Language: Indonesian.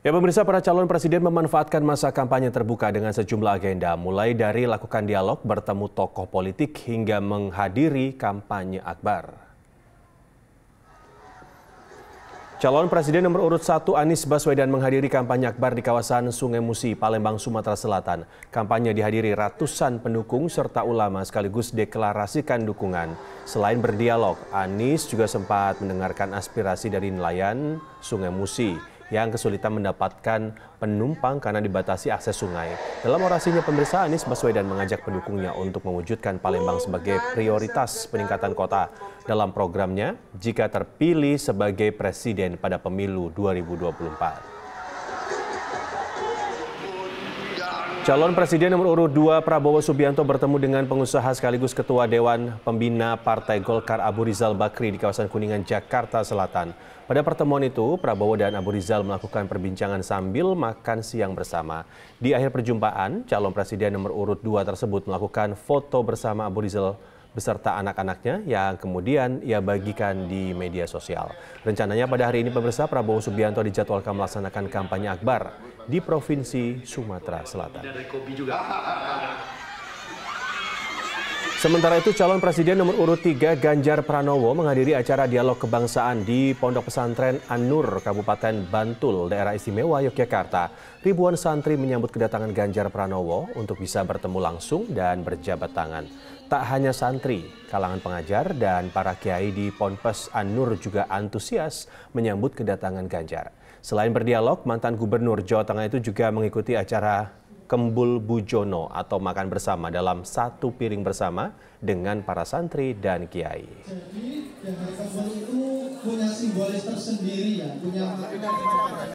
Ya pemirsa para calon presiden memanfaatkan masa kampanye terbuka dengan sejumlah agenda mulai dari lakukan dialog bertemu tokoh politik hingga menghadiri kampanye akbar. Calon presiden nomor urut 1 Anies Baswedan menghadiri kampanye akbar di kawasan Sungai Musi, Palembang, Sumatera Selatan. Kampanye dihadiri ratusan pendukung serta ulama sekaligus deklarasikan dukungan. Selain berdialog, Anies juga sempat mendengarkan aspirasi dari nelayan Sungai Musi yang kesulitan mendapatkan penumpang karena dibatasi akses sungai. Dalam orasinya pemirsa, Anies Baswedan mengajak pendukungnya untuk mewujudkan Palembang sebagai prioritas peningkatan kota dalam programnya jika terpilih sebagai presiden pada pemilu 2024. Calon Presiden nomor urut 2 Prabowo Subianto bertemu dengan pengusaha sekaligus Ketua Dewan Pembina Partai Golkar Abu Rizal Bakri di kawasan Kuningan, Jakarta Selatan. Pada pertemuan itu, Prabowo dan Abu Rizal melakukan perbincangan sambil makan siang bersama. Di akhir perjumpaan, calon Presiden nomor urut 2 tersebut melakukan foto bersama Abu Rizal beserta anak-anaknya yang kemudian ia bagikan di media sosial. Rencananya pada hari ini pemirsa Prabowo Subianto dijadwalkan melaksanakan kampanye akbar di Provinsi Sumatera Selatan. Sementara itu calon presiden nomor urut 3 Ganjar Pranowo menghadiri acara dialog kebangsaan di Pondok Pesantren Anur, Kabupaten Bantul, daerah istimewa Yogyakarta. Ribuan santri menyambut kedatangan Ganjar Pranowo untuk bisa bertemu langsung dan berjabat tangan. Tak hanya santri, kalangan pengajar dan para kiai di Ponpes Anur juga antusias menyambut kedatangan Ganjar. Selain berdialog, mantan gubernur Jawa Tengah itu juga mengikuti acara Kembul Bujono atau makan bersama dalam satu piring bersama dengan para santri dan kiai. Jadi, yang itu punya simbolis tersendiri ya, punya